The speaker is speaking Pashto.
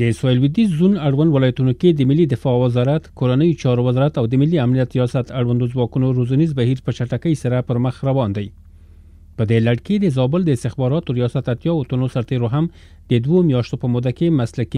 د اسرائیل ودی زون اړوند ولایتونو کې د ملي دفاع وزارت، کورنۍ چارو وزارت او د ملي امنیت ریاست اړوند ځواکونو روزنیز بهیر په چټکۍ سره پر مخ روان دی. په دې لړ کې د زابل د استخباراتو ریاست اتیا او تونو سرتیرو هم د دوو میاشتو په موده کې مسلکي